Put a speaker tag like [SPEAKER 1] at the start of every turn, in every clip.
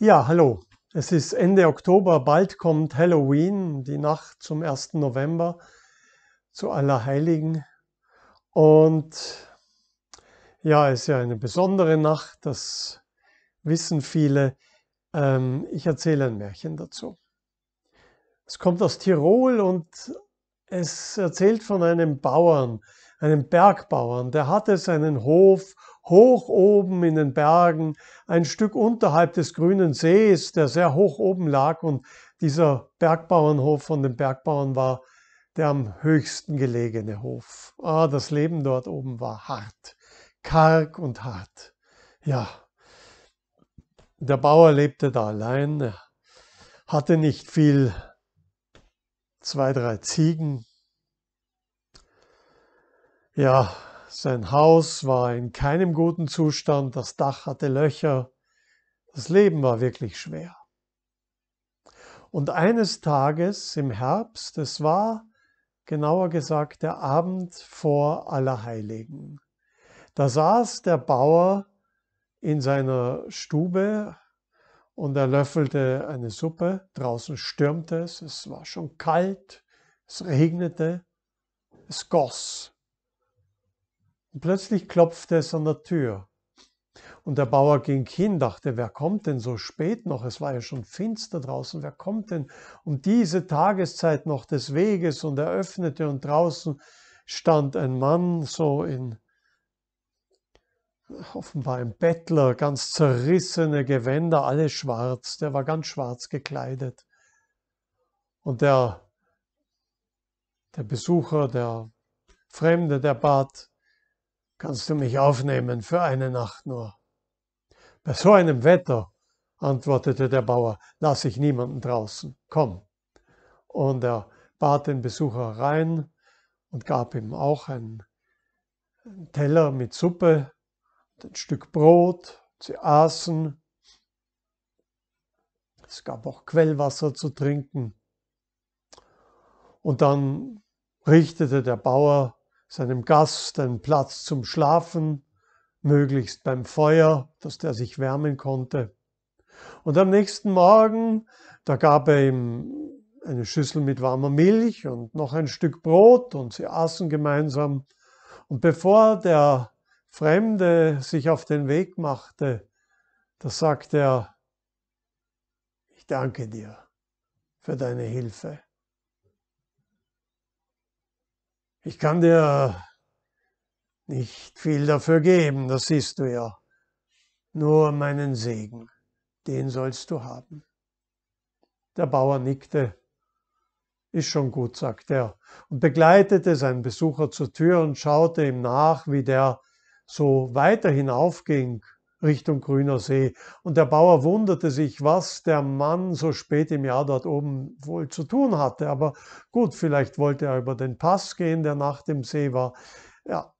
[SPEAKER 1] Ja, hallo. Es ist Ende Oktober, bald kommt Halloween, die Nacht zum 1. November, zu Allerheiligen. Und ja, es ist ja eine besondere Nacht, das wissen viele. Ähm, ich erzähle ein Märchen dazu. Es kommt aus Tirol und es erzählt von einem Bauern, einem Bergbauern, der hatte seinen Hof hoch oben in den Bergen, ein Stück unterhalb des grünen Sees, der sehr hoch oben lag und dieser Bergbauernhof von den Bergbauern war der am höchsten gelegene Hof. Ah, das Leben dort oben war hart, karg und hart. Ja, der Bauer lebte da allein, hatte nicht viel, zwei, drei Ziegen, ja, sein Haus war in keinem guten Zustand, das Dach hatte Löcher, das Leben war wirklich schwer. Und eines Tages im Herbst, es war genauer gesagt der Abend vor Allerheiligen, da saß der Bauer in seiner Stube und er löffelte eine Suppe. Draußen stürmte es, es war schon kalt, es regnete, es goss. Und plötzlich klopfte es an der Tür. Und der Bauer ging hin, dachte, wer kommt denn so spät noch? Es war ja schon finster draußen, wer kommt denn um diese Tageszeit noch des Weges? Und er öffnete und draußen stand ein Mann, so in offenbar ein Bettler, ganz zerrissene Gewänder, alle schwarz, der war ganz schwarz gekleidet. Und der, der Besucher, der Fremde, der bat, Kannst du mich aufnehmen für eine Nacht nur? Bei so einem Wetter, antwortete der Bauer, lasse ich niemanden draußen. Komm. Und er bat den Besucher rein und gab ihm auch einen Teller mit Suppe, ein Stück Brot. Sie aßen. Es gab auch Quellwasser zu trinken. Und dann richtete der Bauer seinem Gast einen Platz zum Schlafen, möglichst beim Feuer, dass der sich wärmen konnte. Und am nächsten Morgen, da gab er ihm eine Schüssel mit warmer Milch und noch ein Stück Brot und sie aßen gemeinsam. Und bevor der Fremde sich auf den Weg machte, da sagte er, ich danke dir für deine Hilfe. Ich kann dir nicht viel dafür geben, das siehst du ja. Nur meinen Segen, den sollst du haben. Der Bauer nickte. Ist schon gut, sagte er und begleitete seinen Besucher zur Tür und schaute ihm nach, wie der so weiter hinaufging Richtung Grüner See. Und der Bauer wunderte sich, was der Mann so spät im Jahr dort oben wohl zu tun hatte. Aber gut, vielleicht wollte er über den Pass gehen, der nach dem See war. Ja,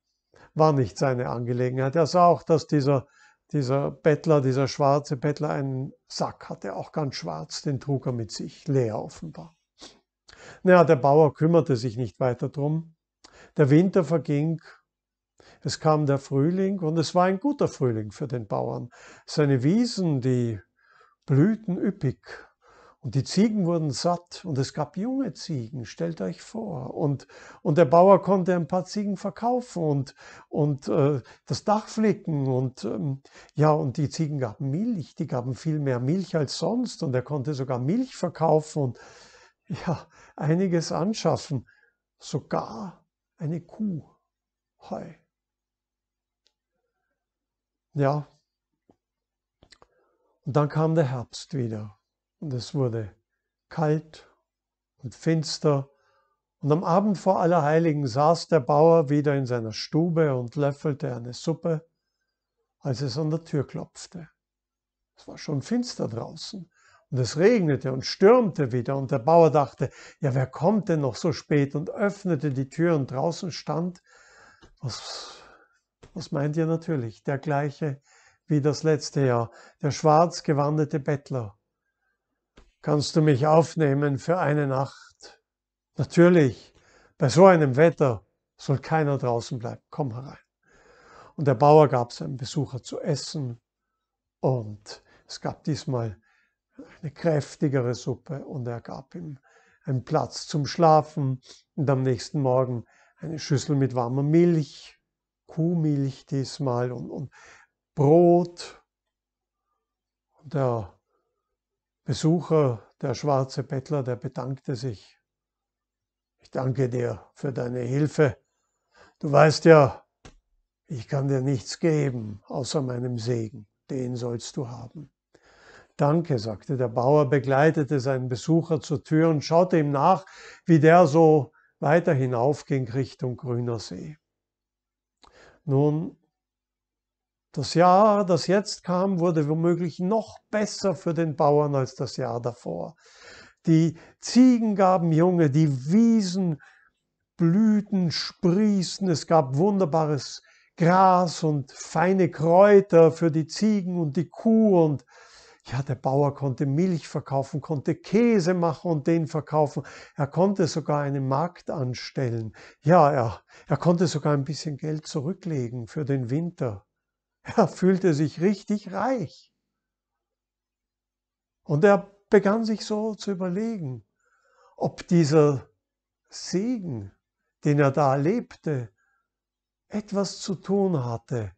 [SPEAKER 1] war nicht seine Angelegenheit. Er sah auch, dass dieser, dieser Bettler, dieser schwarze Bettler einen Sack hatte, auch ganz schwarz, den trug er mit sich, leer offenbar. Naja, der Bauer kümmerte sich nicht weiter drum. Der Winter verging es kam der Frühling und es war ein guter Frühling für den Bauern. Seine Wiesen, die blühten üppig und die Ziegen wurden satt und es gab junge Ziegen, stellt euch vor. Und, und der Bauer konnte ein paar Ziegen verkaufen und, und äh, das Dach flicken. Und ähm, ja, und die Ziegen gaben Milch, die gaben viel mehr Milch als sonst. Und er konnte sogar Milch verkaufen und ja, einiges anschaffen. Sogar eine Kuh. Heu. Ja. Und dann kam der Herbst wieder und es wurde kalt und finster. Und am Abend vor Allerheiligen saß der Bauer wieder in seiner Stube und löffelte eine Suppe, als es an der Tür klopfte. Es war schon finster draußen und es regnete und stürmte wieder und der Bauer dachte, ja, wer kommt denn noch so spät und öffnete die Tür und draußen stand, was was meint ihr natürlich? Der gleiche wie das letzte Jahr, der schwarz gewandete Bettler. Kannst du mich aufnehmen für eine Nacht? Natürlich, bei so einem Wetter soll keiner draußen bleiben. Komm herein. Und der Bauer gab seinem Besucher zu essen. Und es gab diesmal eine kräftigere Suppe und er gab ihm einen Platz zum Schlafen und am nächsten Morgen eine Schüssel mit warmer Milch Kuhmilch diesmal und, und Brot. der Besucher, der schwarze Bettler, der bedankte sich. Ich danke dir für deine Hilfe. Du weißt ja, ich kann dir nichts geben außer meinem Segen. Den sollst du haben. Danke, sagte der Bauer, begleitete seinen Besucher zur Tür und schaute ihm nach, wie der so weiter hinaufging Richtung Grüner See. Nun, das Jahr, das jetzt kam, wurde womöglich noch besser für den Bauern als das Jahr davor. Die Ziegen gaben Junge, die Wiesen blühten, sprießen, es gab wunderbares Gras und feine Kräuter für die Ziegen und die Kuh und ja, der Bauer konnte Milch verkaufen, konnte Käse machen und den verkaufen. Er konnte sogar einen Markt anstellen. Ja, er, er konnte sogar ein bisschen Geld zurücklegen für den Winter. Er fühlte sich richtig reich. Und er begann sich so zu überlegen, ob dieser Segen, den er da erlebte, etwas zu tun hatte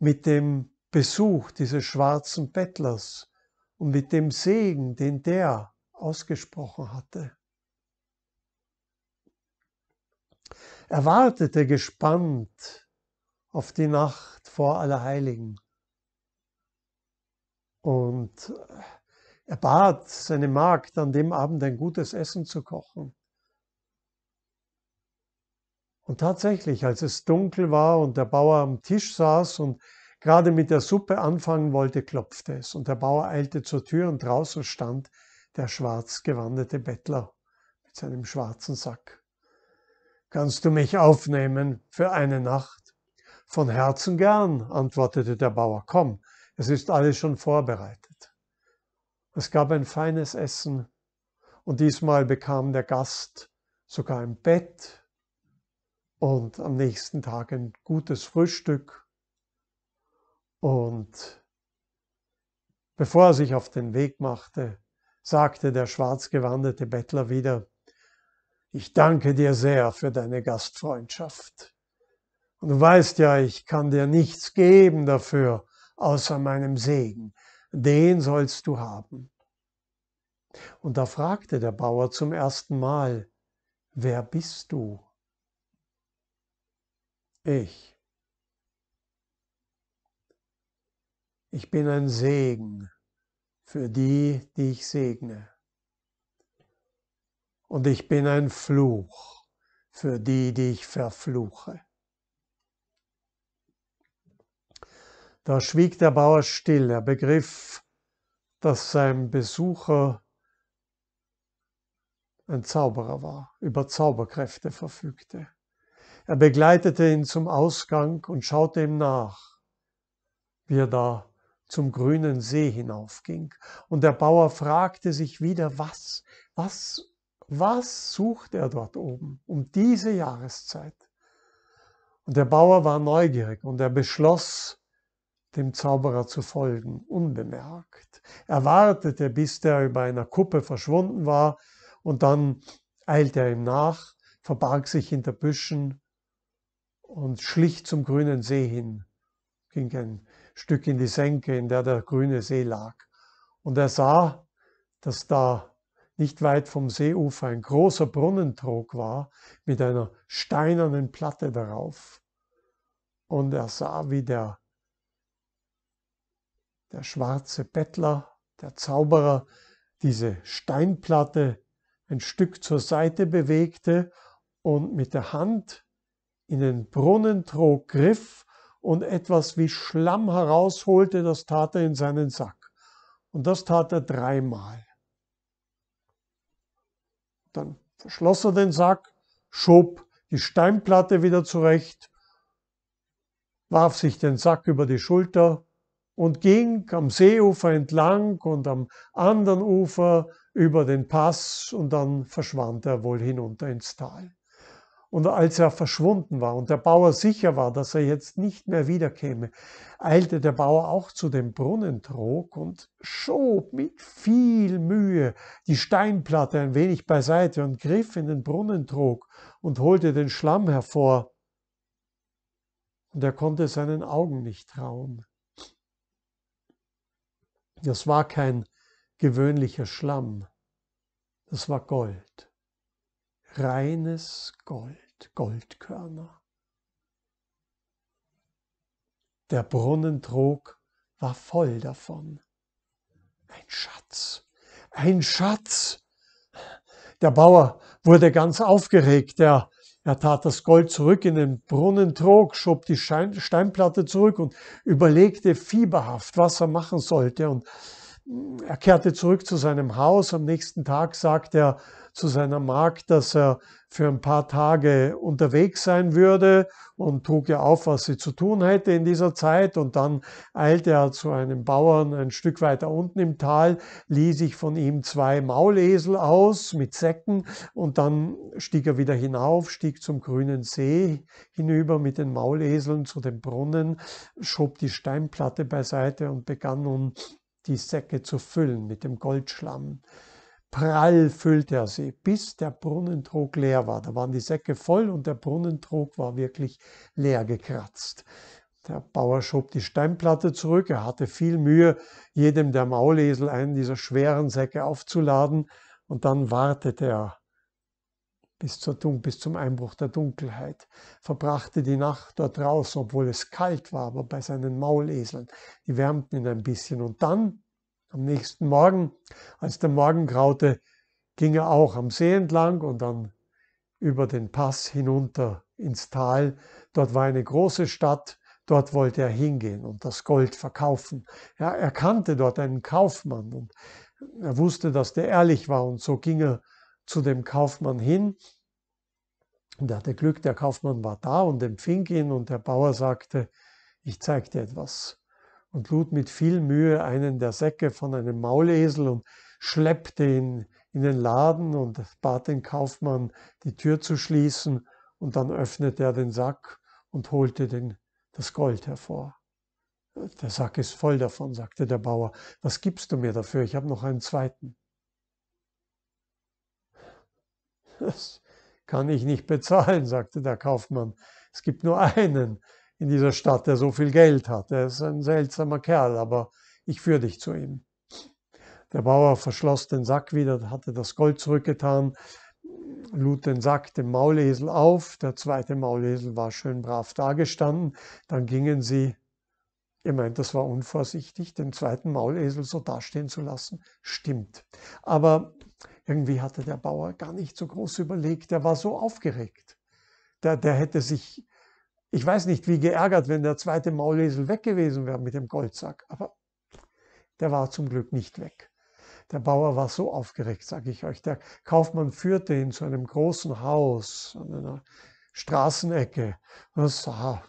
[SPEAKER 1] mit dem Besuch dieses schwarzen Bettlers und mit dem Segen, den der ausgesprochen hatte. Er wartete gespannt auf die Nacht vor Allerheiligen. Und äh, er bat seine Magd, an dem Abend ein gutes Essen zu kochen. Und tatsächlich, als es dunkel war und der Bauer am Tisch saß und Gerade mit der Suppe anfangen wollte, klopfte es, und der Bauer eilte zur Tür, und draußen stand der schwarz gewandete Bettler mit seinem schwarzen Sack. Kannst du mich aufnehmen für eine Nacht? Von Herzen gern, antwortete der Bauer. Komm, es ist alles schon vorbereitet. Es gab ein feines Essen, und diesmal bekam der Gast sogar ein Bett und am nächsten Tag ein gutes Frühstück und bevor er sich auf den Weg machte, sagte der schwarzgewandete Bettler wieder, ich danke dir sehr für deine Gastfreundschaft. Und du weißt ja, ich kann dir nichts geben dafür, außer meinem Segen. Den sollst du haben. Und da fragte der Bauer zum ersten Mal, wer bist du? Ich, Ich bin ein Segen für die, die ich segne. Und ich bin ein Fluch für die, die ich verfluche. Da schwieg der Bauer still, er begriff, dass sein Besucher ein Zauberer war, über Zauberkräfte verfügte. Er begleitete ihn zum Ausgang und schaute ihm nach, wie er da zum grünen See hinaufging. Und der Bauer fragte sich wieder, was, was, was sucht er dort oben um diese Jahreszeit? Und der Bauer war neugierig und er beschloss, dem Zauberer zu folgen, unbemerkt. Er wartete, bis der über einer Kuppe verschwunden war, und dann eilte er ihm nach, verbarg sich hinter Büschen und schlich zum grünen See hin, ging ein Stück in die Senke, in der der grüne See lag. Und er sah, dass da nicht weit vom Seeufer ein großer Brunnentrog war mit einer steinernen Platte darauf. Und er sah, wie der, der schwarze Bettler, der Zauberer, diese Steinplatte ein Stück zur Seite bewegte und mit der Hand in den Brunnentrog griff und etwas wie Schlamm herausholte, das tat er in seinen Sack. Und das tat er dreimal. Dann verschloss er den Sack, schob die Steinplatte wieder zurecht, warf sich den Sack über die Schulter und ging am Seeufer entlang und am anderen Ufer über den Pass und dann verschwand er wohl hinunter ins Tal. Und als er verschwunden war und der Bauer sicher war, dass er jetzt nicht mehr wiederkäme, eilte der Bauer auch zu dem Brunnentrog und schob mit viel Mühe die Steinplatte ein wenig beiseite und griff in den Brunnentrog und holte den Schlamm hervor. Und er konnte seinen Augen nicht trauen. Das war kein gewöhnlicher Schlamm, das war Gold, reines Gold nicht Goldkörner. Der Brunnentrog war voll davon. Ein Schatz, ein Schatz. Der Bauer wurde ganz aufgeregt. Er, er tat das Gold zurück in den Brunnentrog, schob die Stein, Steinplatte zurück und überlegte fieberhaft, was er machen sollte. Und er kehrte zurück zu seinem Haus. Am nächsten Tag sagt er zu seiner Magd, dass er für ein paar Tage unterwegs sein würde und trug ihr auf, was sie zu tun hätte in dieser Zeit. Und dann eilte er zu einem Bauern ein Stück weiter unten im Tal, ließ sich von ihm zwei Maulesel aus mit Säcken und dann stieg er wieder hinauf, stieg zum grünen See hinüber mit den Mauleseln zu dem Brunnen, schob die Steinplatte beiseite und begann nun die Säcke zu füllen mit dem Goldschlamm. Prall füllte er sie, bis der Brunnentrog leer war. Da waren die Säcke voll und der Brunnentrog war wirklich leer gekratzt. Der Bauer schob die Steinplatte zurück. Er hatte viel Mühe, jedem der Maulesel einen dieser schweren Säcke aufzuladen. Und dann wartete er bis, zur Dun bis zum Einbruch der Dunkelheit, verbrachte die Nacht dort draußen, obwohl es kalt war, aber bei seinen Mauleseln. Die wärmten ihn ein bisschen. Und dann, am nächsten Morgen, als der Morgen graute, ging er auch am See entlang und dann über den Pass hinunter ins Tal. Dort war eine große Stadt, dort wollte er hingehen und das Gold verkaufen. er erkannte dort einen Kaufmann und er wusste, dass der ehrlich war und so ging er zu dem Kaufmann hin. Und er hatte Glück, der Kaufmann war da und empfing ihn und der Bauer sagte, ich zeig dir etwas. Und lud mit viel Mühe einen der Säcke von einem Maulesel und schleppte ihn in den Laden und bat den Kaufmann, die Tür zu schließen. Und dann öffnete er den Sack und holte den, das Gold hervor. Der Sack ist voll davon, sagte der Bauer. Was gibst du mir dafür? Ich habe noch einen zweiten. Das kann ich nicht bezahlen, sagte der Kaufmann. Es gibt nur einen in dieser Stadt, der so viel Geld hat. Er ist ein seltsamer Kerl, aber ich führe dich zu ihm. Der Bauer verschloss den Sack wieder, hatte das Gold zurückgetan, lud den Sack dem Maulesel auf. Der zweite Maulesel war schön brav dagestanden. Dann gingen sie, ihr meint, das war unvorsichtig, den zweiten Maulesel so dastehen zu lassen. Stimmt. Aber irgendwie hatte der Bauer gar nicht so groß überlegt, der war so aufgeregt. Der, der hätte sich, ich weiß nicht, wie geärgert, wenn der zweite Maulesel weg gewesen wäre mit dem Goldsack, aber der war zum Glück nicht weg. Der Bauer war so aufgeregt, sage ich euch. Der Kaufmann führte ihn zu einem großen Haus an einer Straßenecke. Das sah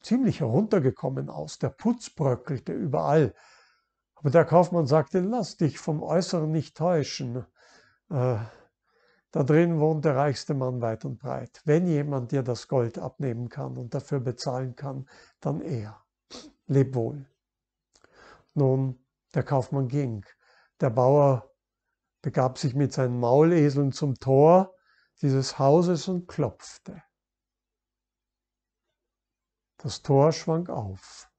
[SPEAKER 1] ziemlich heruntergekommen aus. Der Putz bröckelte überall. Aber der Kaufmann sagte, lass dich vom Äußeren nicht täuschen. Äh, da drin wohnt der reichste Mann weit und breit. Wenn jemand dir das Gold abnehmen kann und dafür bezahlen kann, dann er. Leb wohl. Nun, der Kaufmann ging. Der Bauer begab sich mit seinen Mauleseln zum Tor dieses Hauses und klopfte. Das Tor schwang auf,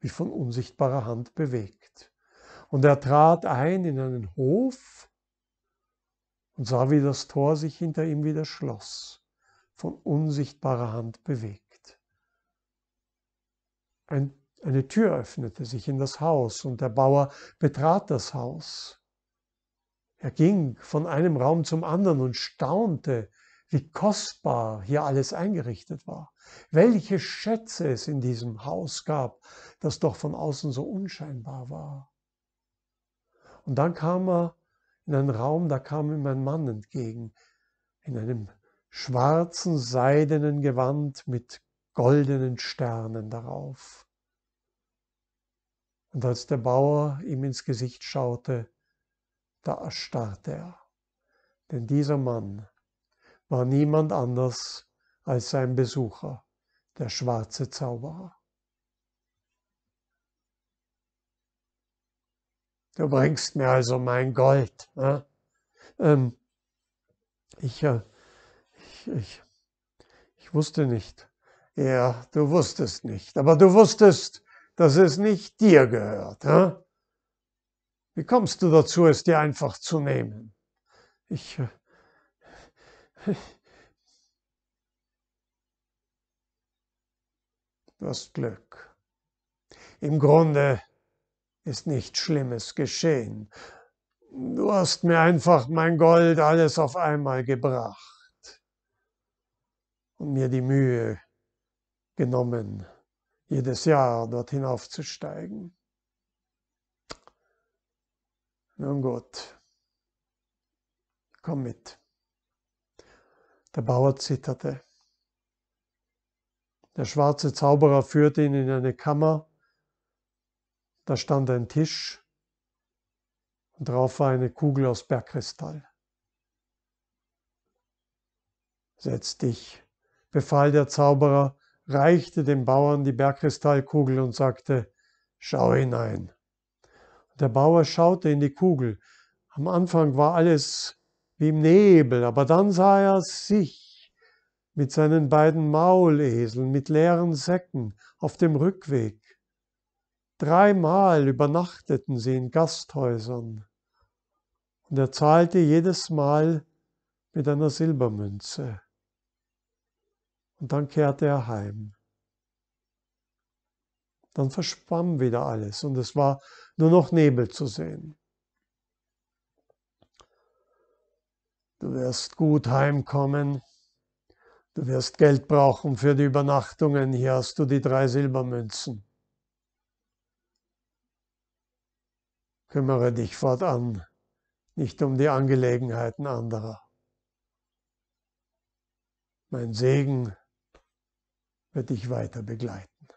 [SPEAKER 1] wie von unsichtbarer Hand bewegt. Und er trat ein in einen Hof und sah, wie das Tor sich hinter ihm wieder schloss, von unsichtbarer Hand bewegt. Ein, eine Tür öffnete sich in das Haus und der Bauer betrat das Haus. Er ging von einem Raum zum anderen und staunte, wie kostbar hier alles eingerichtet war, welche Schätze es in diesem Haus gab, das doch von außen so unscheinbar war. Und dann kam er in einen Raum, da kam ihm ein Mann entgegen, in einem schwarzen seidenen Gewand mit goldenen Sternen darauf. Und als der Bauer ihm ins Gesicht schaute, da erstarrte er. Denn dieser Mann war niemand anders als sein Besucher, der schwarze Zauberer. Du bringst mir also mein Gold. Ja? Ähm, ich, äh, ich, ich, ich wusste nicht. Ja, du wusstest nicht. Aber du wusstest, dass es nicht dir gehört. Ja? Wie kommst du dazu, es dir einfach zu nehmen? Ich. Äh, du hast Glück. Im Grunde ist nichts Schlimmes geschehen. Du hast mir einfach mein Gold alles auf einmal gebracht und mir die Mühe genommen, jedes Jahr dort hinaufzusteigen. Nun gut, komm mit. Der Bauer zitterte. Der schwarze Zauberer führte ihn in eine Kammer, da stand ein Tisch und drauf war eine Kugel aus Bergkristall. Setz dich, befahl der Zauberer, reichte dem Bauern die Bergkristallkugel und sagte, schau hinein. Der Bauer schaute in die Kugel. Am Anfang war alles wie im Nebel, aber dann sah er sich mit seinen beiden Mauleseln mit leeren Säcken auf dem Rückweg. Dreimal übernachteten sie in Gasthäusern und er zahlte jedes Mal mit einer Silbermünze. Und dann kehrte er heim. Dann verschwamm wieder alles und es war nur noch Nebel zu sehen. Du wirst gut heimkommen. Du wirst Geld brauchen für die Übernachtungen. Hier hast du die drei Silbermünzen. Kümmere dich fortan nicht um die Angelegenheiten anderer. Mein Segen wird dich weiter begleiten.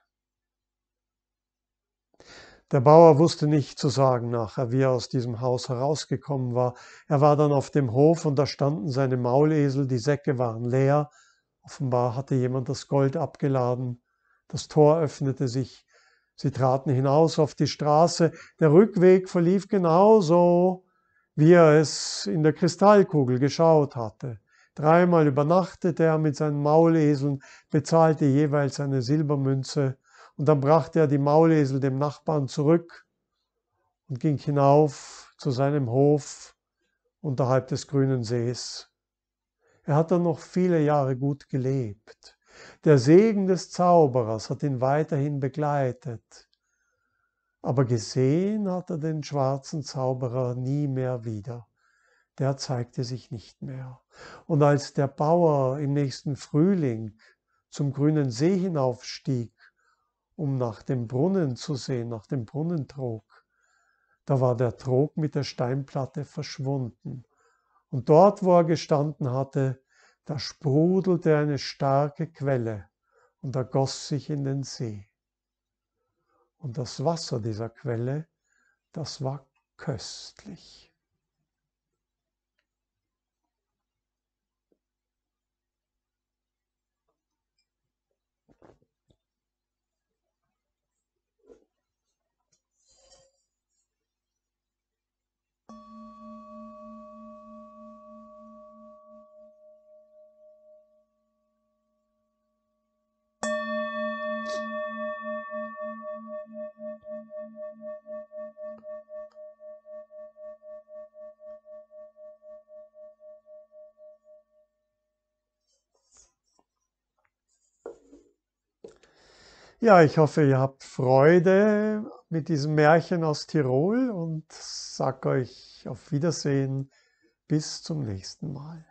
[SPEAKER 1] Der Bauer wusste nicht zu sagen nachher, wie er aus diesem Haus herausgekommen war. Er war dann auf dem Hof und da standen seine Maulesel, die Säcke waren leer. Offenbar hatte jemand das Gold abgeladen. Das Tor öffnete sich Sie traten hinaus auf die Straße. Der Rückweg verlief genauso, wie er es in der Kristallkugel geschaut hatte. Dreimal übernachtete er mit seinen Mauleseln, bezahlte jeweils eine Silbermünze und dann brachte er die Maulesel dem Nachbarn zurück und ging hinauf zu seinem Hof unterhalb des grünen Sees. Er hat dann noch viele Jahre gut gelebt. Der Segen des Zauberers hat ihn weiterhin begleitet, aber gesehen hat er den schwarzen Zauberer nie mehr wieder. Der zeigte sich nicht mehr. Und als der Bauer im nächsten Frühling zum grünen See hinaufstieg, um nach dem Brunnen zu sehen, nach dem Brunnentrog, da war der Trog mit der Steinplatte verschwunden. Und dort, wo er gestanden hatte, da sprudelte eine starke Quelle und ergoss sich in den See. Und das Wasser dieser Quelle, das war köstlich. Ja, ich hoffe, ihr habt Freude mit diesem Märchen aus Tirol und sag euch auf Wiedersehen. Bis zum nächsten Mal.